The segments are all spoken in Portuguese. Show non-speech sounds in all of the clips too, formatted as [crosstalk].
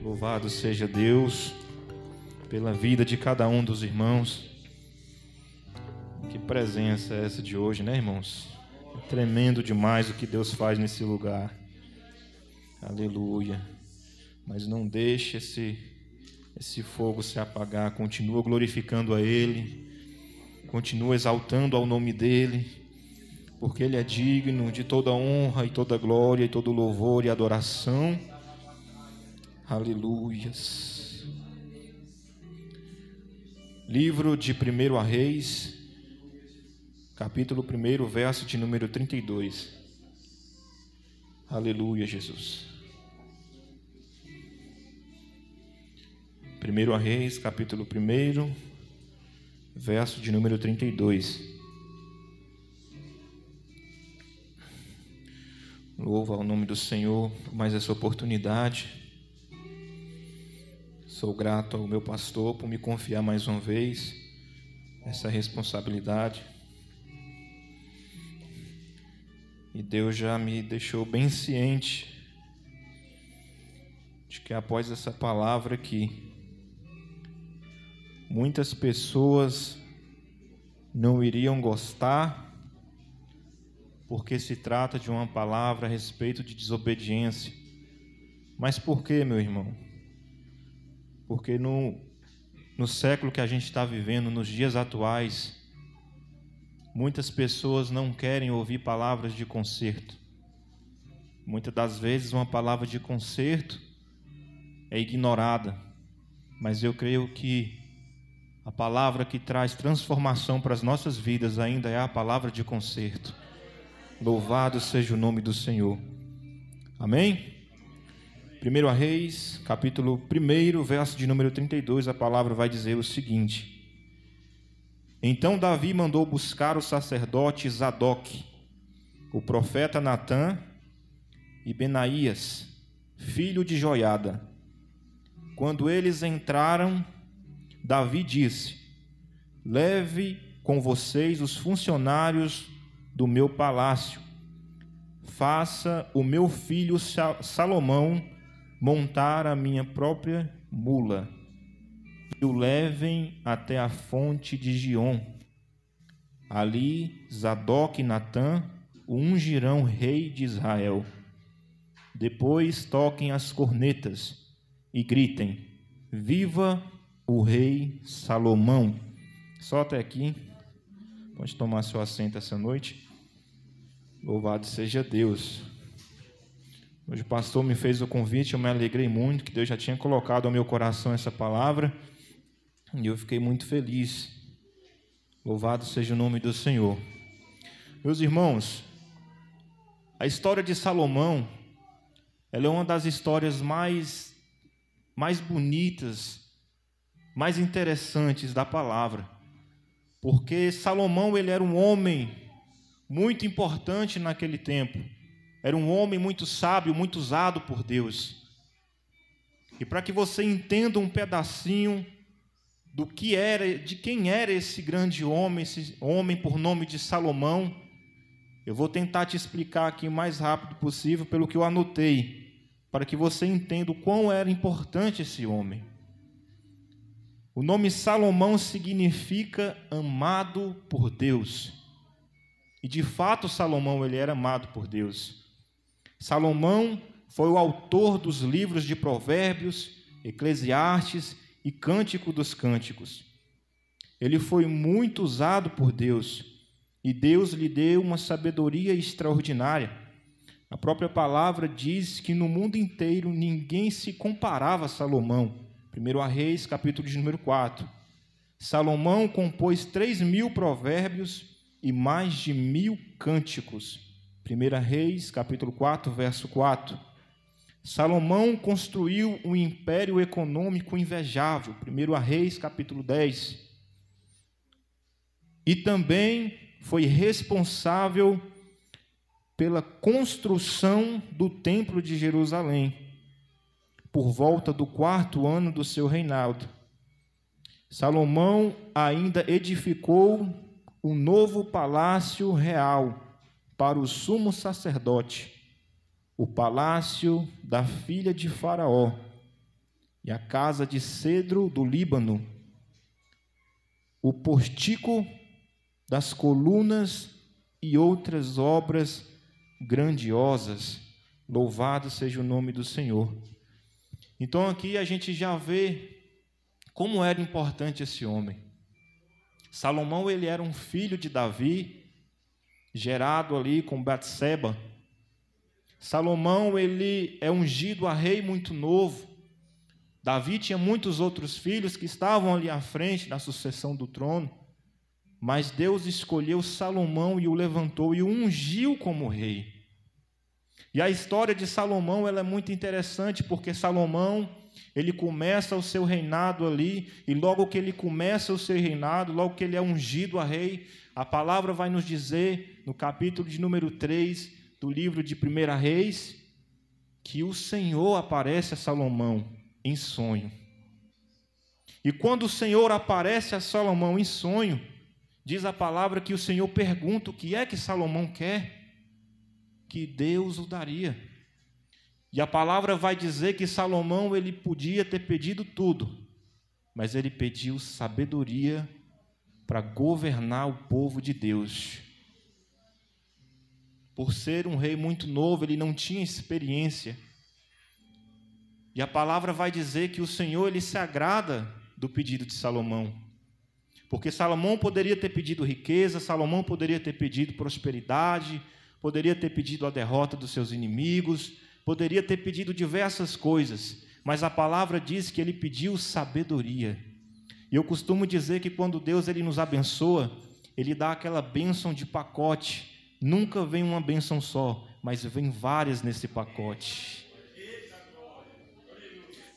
Louvado seja Deus pela vida de cada um dos irmãos. Que presença é essa de hoje, né, irmãos? É tremendo demais o que Deus faz nesse lugar. Aleluia. Mas não deixe esse esse fogo se apagar, continua glorificando a ele, continua exaltando ao nome dele, porque ele é digno de toda honra e toda glória e todo louvor e adoração Aleluias. Livro de 1 Reis, capítulo 1, verso de número 32. Aleluia, Jesus. 1 Reis, capítulo 1, verso de número 32. Louva ao nome do Senhor por mais essa oportunidade Sou grato ao meu pastor por me confiar mais uma vez essa responsabilidade. E Deus já me deixou bem ciente de que após essa palavra aqui, muitas pessoas não iriam gostar, porque se trata de uma palavra a respeito de desobediência. Mas por que, meu irmão? Porque no, no século que a gente está vivendo, nos dias atuais, muitas pessoas não querem ouvir palavras de conserto. Muitas das vezes, uma palavra de conserto é ignorada, mas eu creio que a palavra que traz transformação para as nossas vidas ainda é a palavra de conserto. Louvado seja o nome do Senhor. Amém? 1 Reis, capítulo 1, verso de número 32, a palavra vai dizer o seguinte: Então Davi mandou buscar o sacerdote Zadok, o profeta Natã e Benaías, filho de Joiada. Quando eles entraram, Davi disse: Leve com vocês os funcionários do meu palácio. Faça o meu filho Salomão montar a minha própria mula e o levem até a fonte de Gion. Ali Zadok e Natã o ungirão rei de Israel. Depois toquem as cornetas e gritem: Viva o rei Salomão! Só até aqui. Pode tomar seu assento essa noite. Louvado seja Deus. Hoje o pastor me fez o convite, eu me alegrei muito, que Deus já tinha colocado ao meu coração essa palavra, e eu fiquei muito feliz. Louvado seja o nome do Senhor. Meus irmãos, a história de Salomão, ela é uma das histórias mais mais bonitas, mais interessantes da palavra. Porque Salomão, ele era um homem muito importante naquele tempo. Era um homem muito sábio, muito usado por Deus. E para que você entenda um pedacinho do que era, de quem era esse grande homem, esse homem por nome de Salomão, eu vou tentar te explicar aqui o mais rápido possível pelo que eu anotei, para que você entenda o quão era importante esse homem. O nome Salomão significa amado por Deus. E de fato Salomão ele era amado por Deus. Salomão foi o autor dos livros de Provérbios, Eclesiastes e Cântico dos Cânticos. Ele foi muito usado por Deus e Deus lhe deu uma sabedoria extraordinária. A própria palavra diz que no mundo inteiro ninguém se comparava a Salomão. 1 Reis, capítulo de número 4. Salomão compôs 3 mil provérbios e mais de mil cânticos. 1 Reis, capítulo 4, verso 4. Salomão construiu um império econômico invejável. 1 Reis, capítulo 10. E também foi responsável pela construção do Templo de Jerusalém, por volta do quarto ano do seu reinado. Salomão ainda edificou um novo palácio real para o sumo sacerdote o palácio da filha de Faraó e a casa de cedro do Líbano, o portico das colunas e outras obras grandiosas. Louvado seja o nome do Senhor. Então aqui a gente já vê como era importante esse homem. Salomão ele era um filho de Davi, gerado ali com Batseba. Salomão ele é ungido a rei muito novo. Davi tinha muitos outros filhos que estavam ali à frente na sucessão do trono, mas Deus escolheu Salomão e o levantou e o ungiu como rei. E a história de Salomão ela é muito interessante porque Salomão ele começa o seu reinado ali e logo que ele começa o seu reinado, logo que ele é ungido a rei, a palavra vai nos dizer no capítulo de número 3 do livro de 1 Reis, que o Senhor aparece a Salomão em sonho. E quando o Senhor aparece a Salomão em sonho, diz a palavra que o Senhor pergunta o que é que Salomão quer, que Deus o daria. E a palavra vai dizer que Salomão ele podia ter pedido tudo, mas ele pediu sabedoria para governar o povo de Deus. Por ser um rei muito novo, ele não tinha experiência. E a palavra vai dizer que o Senhor ele se agrada do pedido de Salomão. Porque Salomão poderia ter pedido riqueza, Salomão poderia ter pedido prosperidade, poderia ter pedido a derrota dos seus inimigos, poderia ter pedido diversas coisas, mas a palavra diz que ele pediu sabedoria. E eu costumo dizer que quando Deus ele nos abençoa, ele dá aquela bênção de pacote, Nunca vem uma bênção só, mas vem várias nesse pacote.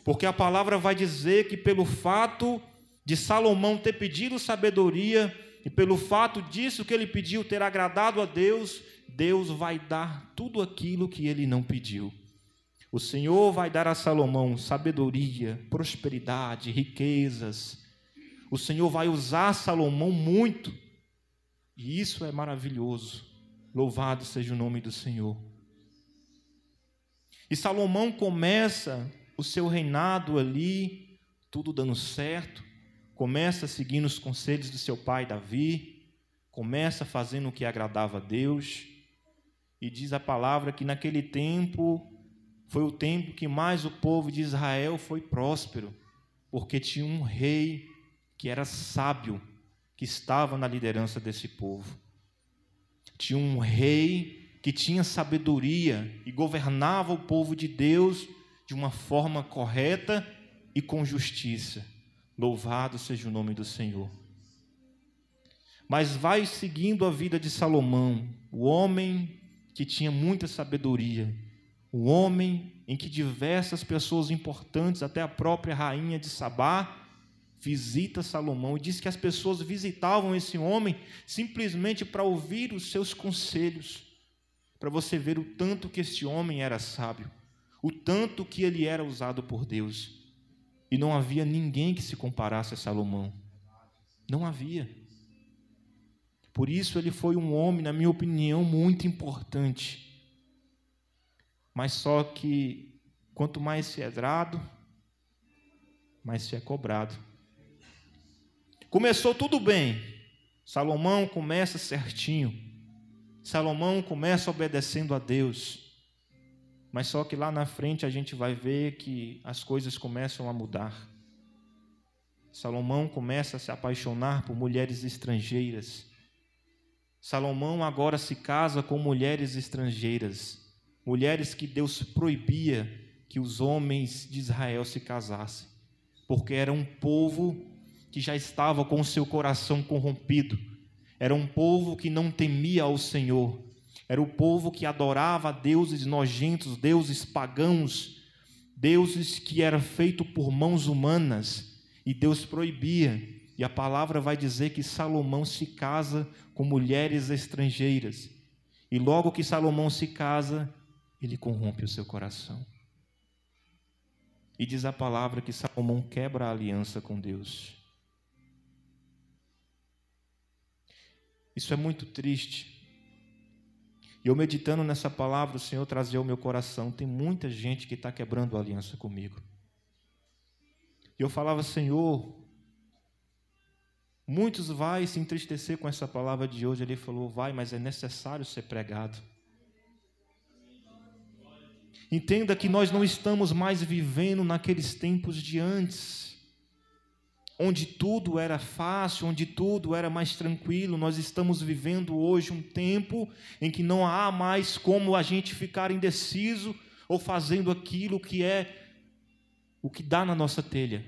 Porque a palavra vai dizer que pelo fato de Salomão ter pedido sabedoria, e pelo fato disso que ele pediu ter agradado a Deus, Deus vai dar tudo aquilo que ele não pediu. O Senhor vai dar a Salomão sabedoria, prosperidade, riquezas. O Senhor vai usar Salomão muito. E isso é maravilhoso. Louvado seja o nome do Senhor. E Salomão começa o seu reinado ali, tudo dando certo, começa seguindo os conselhos do seu pai Davi, começa fazendo o que agradava a Deus, e diz a palavra que naquele tempo foi o tempo que mais o povo de Israel foi próspero, porque tinha um rei que era sábio, que estava na liderança desse povo de um rei que tinha sabedoria e governava o povo de Deus de uma forma correta e com justiça. Louvado seja o nome do Senhor. Mas vai seguindo a vida de Salomão, o homem que tinha muita sabedoria, o homem em que diversas pessoas importantes, até a própria rainha de Sabá, visita Salomão e diz que as pessoas visitavam esse homem simplesmente para ouvir os seus conselhos, para você ver o tanto que este homem era sábio, o tanto que ele era usado por Deus. E não havia ninguém que se comparasse a Salomão. Não havia. Por isso ele foi um homem, na minha opinião, muito importante. Mas só que quanto mais se é dado, mais se é cobrado. Começou tudo bem. Salomão começa certinho. Salomão começa obedecendo a Deus. Mas só que lá na frente a gente vai ver que as coisas começam a mudar. Salomão começa a se apaixonar por mulheres estrangeiras. Salomão agora se casa com mulheres estrangeiras, mulheres que Deus proibia que os homens de Israel se casassem, porque era um povo que já estava com o seu coração corrompido. Era um povo que não temia ao Senhor. Era o povo que adorava deuses nojentos, deuses pagãos, deuses que era feito por mãos humanas, e Deus proibia. E a palavra vai dizer que Salomão se casa com mulheres estrangeiras. E logo que Salomão se casa, ele corrompe o seu coração. E diz a palavra que Salomão quebra a aliança com Deus. Isso é muito triste. E eu meditando nessa palavra, o Senhor trazia ao meu coração: tem muita gente que está quebrando a aliança comigo. E eu falava, Senhor, muitos vai se entristecer com essa palavra de hoje. Ele falou, vai, mas é necessário ser pregado. Entenda que nós não estamos mais vivendo naqueles tempos de antes onde tudo era fácil, onde tudo era mais tranquilo. Nós estamos vivendo hoje um tempo em que não há mais como a gente ficar indeciso ou fazendo aquilo que é o que dá na nossa telha.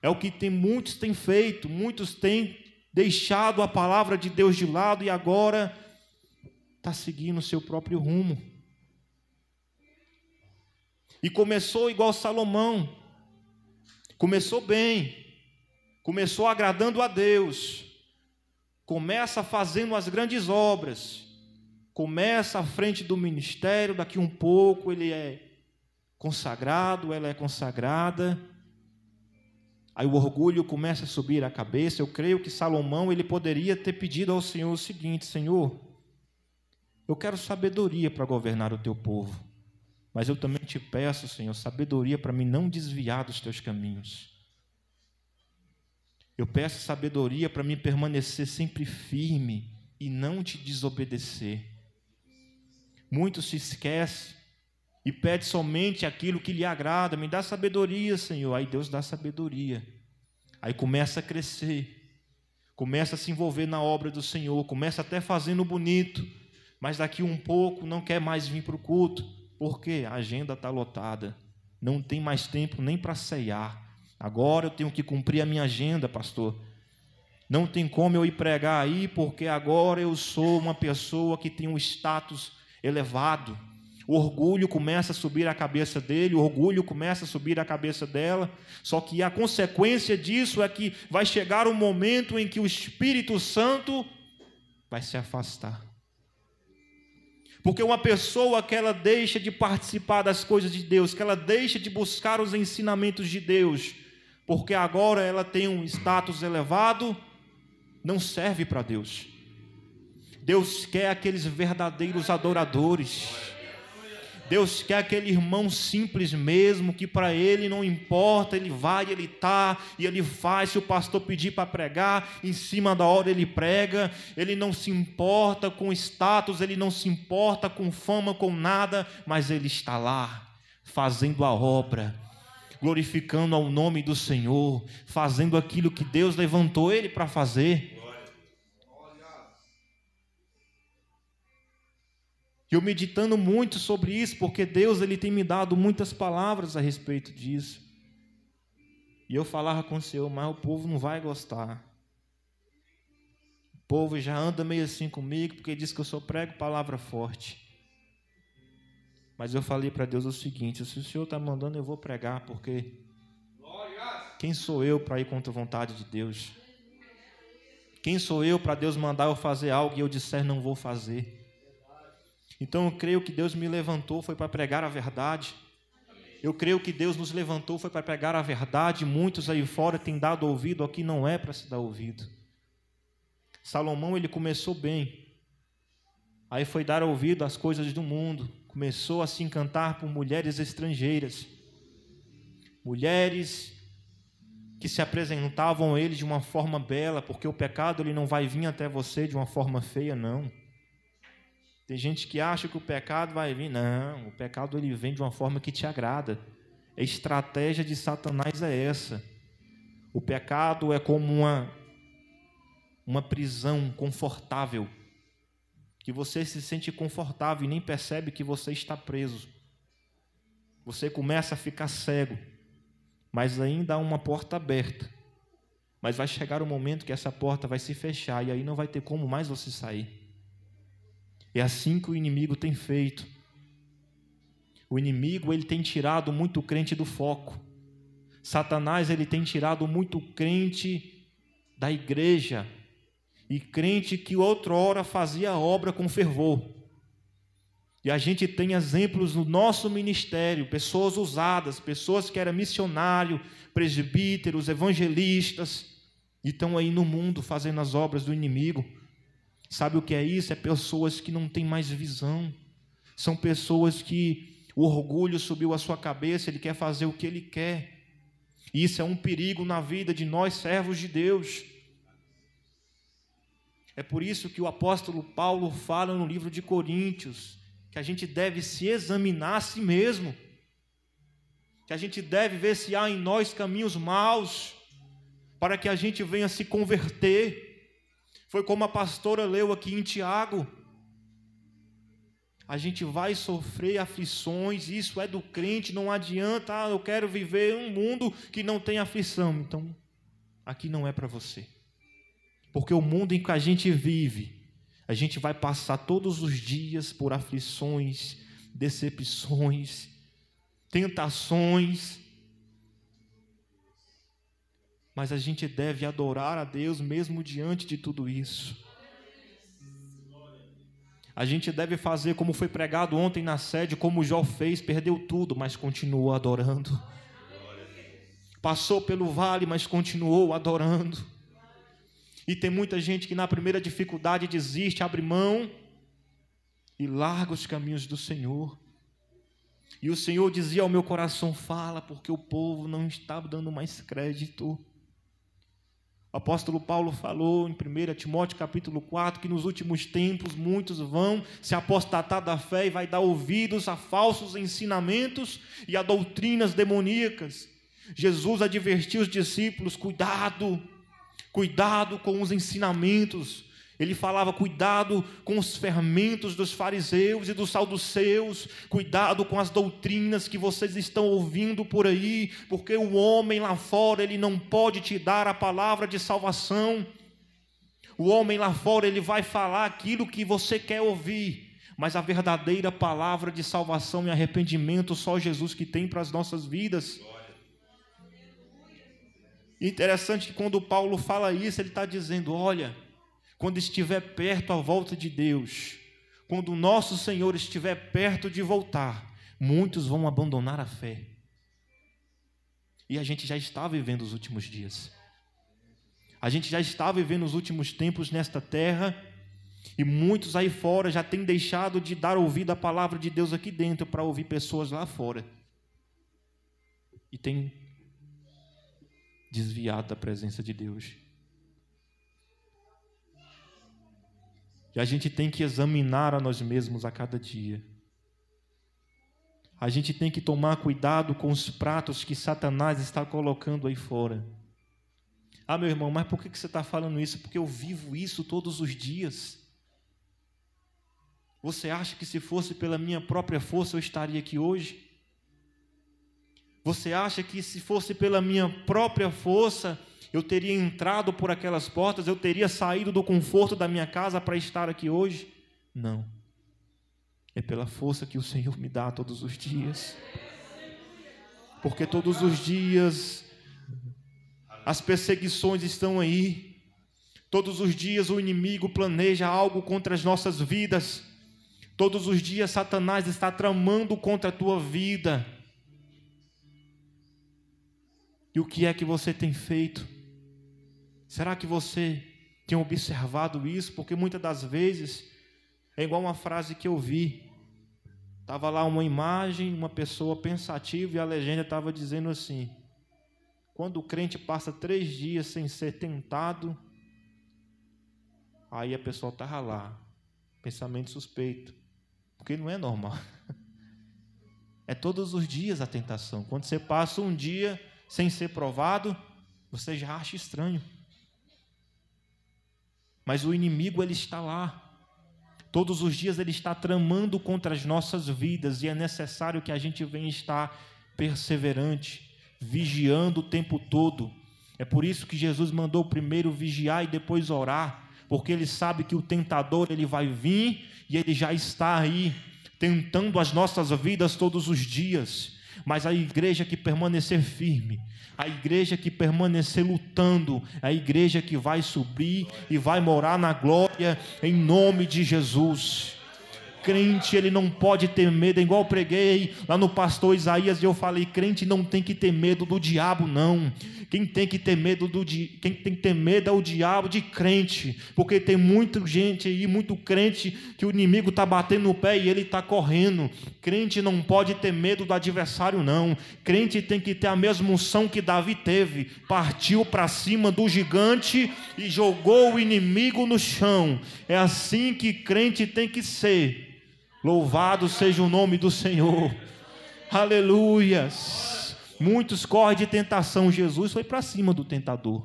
É o que tem, muitos têm feito, muitos têm deixado a palavra de Deus de lado e agora está seguindo o seu próprio rumo. E começou igual Salomão. Começou bem, Começou agradando a Deus, começa fazendo as grandes obras, começa à frente do ministério, daqui um pouco ele é consagrado, ela é consagrada. Aí o orgulho começa a subir a cabeça. Eu creio que Salomão ele poderia ter pedido ao Senhor o seguinte: Senhor, eu quero sabedoria para governar o teu povo, mas eu também te peço, Senhor, sabedoria para mim não desviar dos teus caminhos. Eu peço sabedoria para me permanecer sempre firme e não te desobedecer. Muito se esquece e pede somente aquilo que lhe agrada. Me dá sabedoria, Senhor. Aí Deus dá sabedoria. Aí começa a crescer, começa a se envolver na obra do Senhor, começa até fazendo bonito, mas daqui um pouco não quer mais vir para o culto, porque a agenda está lotada, não tem mais tempo nem para ceiar. Agora eu tenho que cumprir a minha agenda, pastor. Não tem como eu ir pregar aí, porque agora eu sou uma pessoa que tem um status elevado. O orgulho começa a subir a cabeça dele, o orgulho começa a subir a cabeça dela. Só que a consequência disso é que vai chegar um momento em que o Espírito Santo vai se afastar. Porque uma pessoa que ela deixa de participar das coisas de Deus, que ela deixa de buscar os ensinamentos de Deus, porque agora ela tem um status elevado, não serve para Deus. Deus quer aqueles verdadeiros adoradores. Deus quer aquele irmão simples mesmo, que para ele não importa, ele vai, ele está e ele faz. Se o pastor pedir para pregar, em cima da hora ele prega. Ele não se importa com status, ele não se importa com fama, com nada, mas ele está lá, fazendo a obra glorificando ao nome do Senhor, fazendo aquilo que Deus levantou ele para fazer. E eu meditando muito sobre isso, porque Deus ele tem me dado muitas palavras a respeito disso. E eu falava com o Senhor, mas o povo não vai gostar. O povo já anda meio assim comigo, porque diz que eu só prego palavra forte. Mas eu falei para Deus o seguinte: se o Senhor está mandando, eu vou pregar, porque quem sou eu para ir contra a vontade de Deus? Quem sou eu para Deus mandar eu fazer algo e eu disser não vou fazer? Então eu creio que Deus me levantou foi para pregar a verdade. Eu creio que Deus nos levantou foi para pregar a verdade. Muitos aí fora têm dado ouvido ao que não é para se dar ouvido. Salomão ele começou bem. Aí foi dar ouvido às coisas do mundo começou a se encantar por mulheres estrangeiras, mulheres que se apresentavam a ele de uma forma bela, porque o pecado ele não vai vir até você de uma forma feia, não. Tem gente que acha que o pecado vai vir, não, o pecado ele vem de uma forma que te agrada. A estratégia de Satanás é essa. O pecado é como uma uma prisão confortável que você se sente confortável e nem percebe que você está preso. Você começa a ficar cego, mas ainda há uma porta aberta. Mas vai chegar o um momento que essa porta vai se fechar e aí não vai ter como mais você sair. É assim que o inimigo tem feito. O inimigo ele tem tirado muito crente do foco. Satanás ele tem tirado muito crente da igreja, e crente que outrora fazia a obra com fervor. E a gente tem exemplos no nosso ministério, pessoas usadas, pessoas que eram missionário, presbíteros, evangelistas, e estão aí no mundo fazendo as obras do inimigo. Sabe o que é isso? É pessoas que não têm mais visão. São pessoas que o orgulho subiu à sua cabeça, ele quer fazer o que ele quer. Isso é um perigo na vida de nós servos de Deus. É por isso que o apóstolo Paulo fala no livro de Coríntios que a gente deve se examinar a si mesmo, que a gente deve ver se há em nós caminhos maus, para que a gente venha se converter. Foi como a pastora leu aqui em Tiago. A gente vai sofrer aflições, isso é do crente, não adianta, ah, eu quero viver um mundo que não tem aflição. Então, aqui não é para você porque o mundo em que a gente vive, a gente vai passar todos os dias por aflições, decepções, tentações. Mas a gente deve adorar a Deus mesmo diante de tudo isso. A gente deve fazer como foi pregado ontem na sede, como Jó fez, perdeu tudo, mas continuou adorando. Passou pelo vale, mas continuou adorando. E tem muita gente que na primeira dificuldade desiste, abre mão e larga os caminhos do Senhor. E o Senhor dizia ao meu coração: fala, porque o povo não está dando mais crédito. O apóstolo Paulo falou em 1 Timóteo capítulo 4 que nos últimos tempos muitos vão se apostatar da fé e vai dar ouvidos a falsos ensinamentos e a doutrinas demoníacas. Jesus advertiu os discípulos: cuidado, cuidado com os ensinamentos. Ele falava: cuidado com os fermentos dos fariseus e dos saduceus, cuidado com as doutrinas que vocês estão ouvindo por aí, porque o homem lá fora ele não pode te dar a palavra de salvação. O homem lá fora ele vai falar aquilo que você quer ouvir, mas a verdadeira palavra de salvação e arrependimento só Jesus que tem para as nossas vidas. Interessante que quando Paulo fala isso, ele está dizendo: olha, quando estiver perto a volta de Deus, quando o nosso Senhor estiver perto de voltar, muitos vão abandonar a fé. E a gente já está vivendo os últimos dias. A gente já está vivendo os últimos tempos nesta terra, e muitos aí fora já têm deixado de dar ouvido à palavra de Deus aqui dentro para ouvir pessoas lá fora. E tem desviado da presença de Deus. E a gente tem que examinar a nós mesmos a cada dia. A gente tem que tomar cuidado com os pratos que Satanás está colocando aí fora. Ah, meu irmão, mas por que você está falando isso? Porque eu vivo isso todos os dias. Você acha que se fosse pela minha própria força eu estaria aqui hoje? Você acha que se fosse pela minha própria força, eu teria entrado por aquelas portas, eu teria saído do conforto da minha casa para estar aqui hoje? Não. É pela força que o Senhor me dá todos os dias. Porque todos os dias as perseguições estão aí. Todos os dias o inimigo planeja algo contra as nossas vidas. Todos os dias Satanás está tramando contra a tua vida. E o que é que você tem feito? Será que você tem observado isso? Porque muitas das vezes é igual uma frase que eu vi. Estava lá uma imagem, uma pessoa pensativa, e a legenda estava dizendo assim: quando o crente passa três dias sem ser tentado, aí a pessoa estava lá, pensamento suspeito, porque não é normal. [laughs] É todos os dias a tentação. Quando você passa um dia sem ser provado, você já acha estranho. Mas o inimigo ele está lá. Todos os dias ele está tramando contra as nossas vidas e é necessário que a gente venha estar perseverante, vigiando o tempo todo. É por isso que Jesus mandou primeiro vigiar e depois orar, porque ele sabe que o tentador ele vai vir e ele já está aí tentando as nossas vidas todos os dias. Mas a igreja que permanecer firme, a igreja que permanecer lutando, a igreja que vai subir e vai morar na glória, em nome de Jesus crente ele não pode ter medo, é igual eu preguei lá no pastor Isaías e eu falei, crente não tem que ter medo do diabo não. Quem tem que ter medo do quem tem que ter medo é o diabo de crente, porque tem muita gente aí, muito crente que o inimigo está batendo no pé e ele está correndo. Crente não pode ter medo do adversário não. Crente tem que ter a mesma unção que Davi teve. Partiu para cima do gigante e jogou o inimigo no chão. É assim que crente tem que ser. Louvado seja o nome do Senhor. Aleluias. Muitos correm de tentação. Jesus foi para cima do tentador.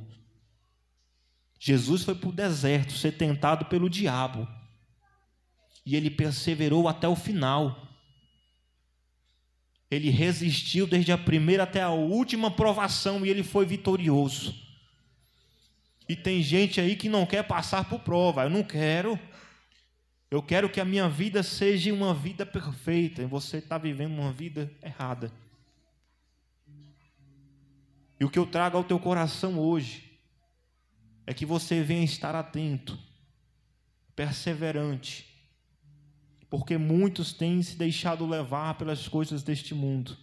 Jesus foi para o deserto ser tentado pelo diabo. E ele perseverou até o final. Ele resistiu desde a primeira até a última provação e ele foi vitorioso. E tem gente aí que não quer passar por prova. Eu não quero. Eu quero que a minha vida seja uma vida perfeita. E você está vivendo uma vida errada. E o que eu trago ao teu coração hoje é que você venha estar atento, perseverante, porque muitos têm se deixado levar pelas coisas deste mundo.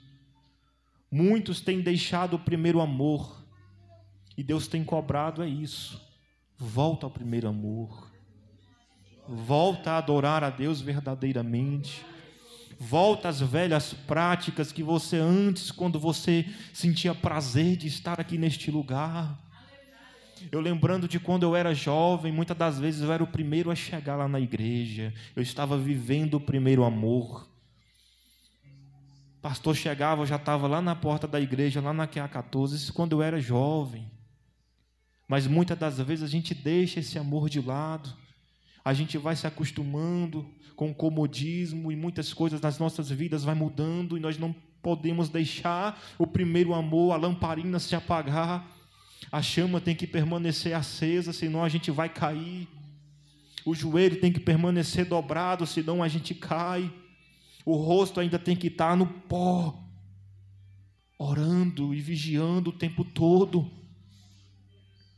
Muitos têm deixado o primeiro amor. E Deus tem cobrado é isso. Volta ao primeiro amor. Volta a adorar a Deus verdadeiramente. Volta às velhas práticas que você antes, quando você sentia prazer de estar aqui neste lugar. Eu lembrando de quando eu era jovem, muitas das vezes eu era o primeiro a chegar lá na igreja. Eu estava vivendo o primeiro amor. Pastor chegava, eu já estava lá na porta da igreja, lá na QA 14, isso quando eu era jovem. Mas muitas das vezes a gente deixa esse amor de lado a gente vai se acostumando com o comodismo e muitas coisas nas nossas vidas vai mudando e nós não podemos deixar o primeiro amor, a lamparina se apagar. A chama tem que permanecer acesa, senão a gente vai cair. O joelho tem que permanecer dobrado, senão a gente cai. O rosto ainda tem que estar no pó, orando e vigiando o tempo todo.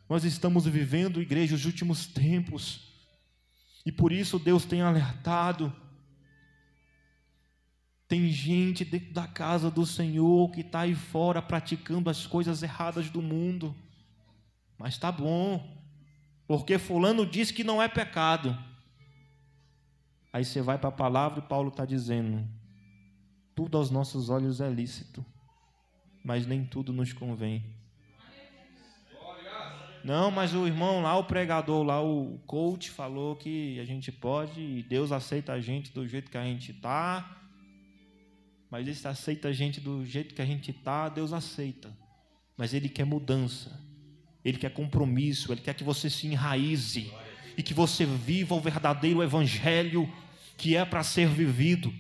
Nós estamos vivendo, igreja, os últimos tempos. E por isso Deus tem alertado. Tem gente dentro da casa do Senhor que está aí fora praticando as coisas erradas do mundo. Mas está bom, porque Fulano diz que não é pecado. Aí você vai para a palavra e Paulo está dizendo: tudo aos nossos olhos é lícito, mas nem tudo nos convém. Não, mas o irmão lá, o pregador lá, o coach falou que a gente pode e Deus aceita a gente do jeito que a gente tá. Mas ele aceita a gente do jeito que a gente tá, Deus aceita. Mas ele quer mudança. Ele quer compromisso, ele quer que você se enraize e que você viva o verdadeiro evangelho que é para ser vivido.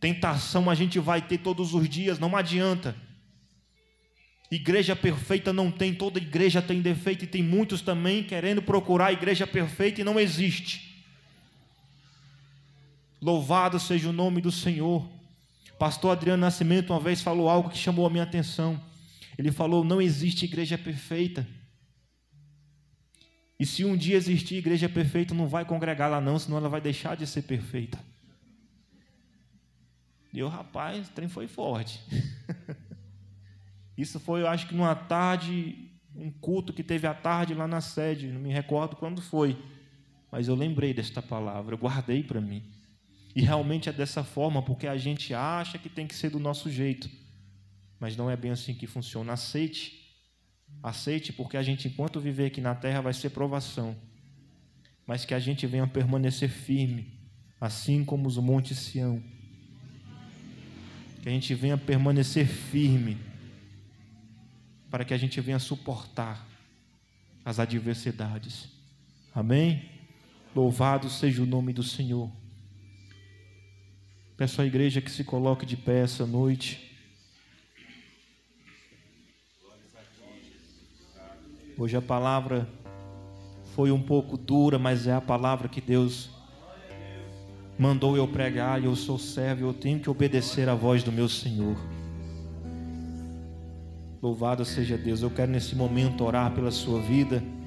Tentação a gente vai ter todos os dias, não adianta. Igreja perfeita não tem, toda igreja tem defeito e tem muitos também querendo procurar a igreja perfeita e não existe. Louvado seja o nome do Senhor. Pastor Adriano Nascimento uma vez falou algo que chamou a minha atenção. Ele falou: "Não existe igreja perfeita". E se um dia existir igreja perfeita, não vai congregar lá não, senão ela vai deixar de ser perfeita. E eu, rapaz, o trem foi forte. [laughs] Isso foi, eu acho que numa tarde, um culto que teve à tarde lá na sede, não me recordo quando foi, mas eu lembrei desta palavra, eu guardei para mim. E realmente é dessa forma, porque a gente acha que tem que ser do nosso jeito, mas não é bem assim que funciona. Aceite, aceite, porque a gente, enquanto viver aqui na terra, vai ser provação, mas que a gente venha permanecer firme, assim como os montes Sião. Que a gente venha permanecer firme para que a gente venha suportar as adversidades. Amém? Louvado seja o nome do Senhor. Peço à igreja que se coloque de pé essa noite. Hoje a palavra foi um pouco dura, mas é a palavra que Deus mandou eu pregar e eu sou servo, eu tenho que obedecer à voz do meu Senhor. Louvado seja Deus. Eu quero nesse momento orar pela sua vida.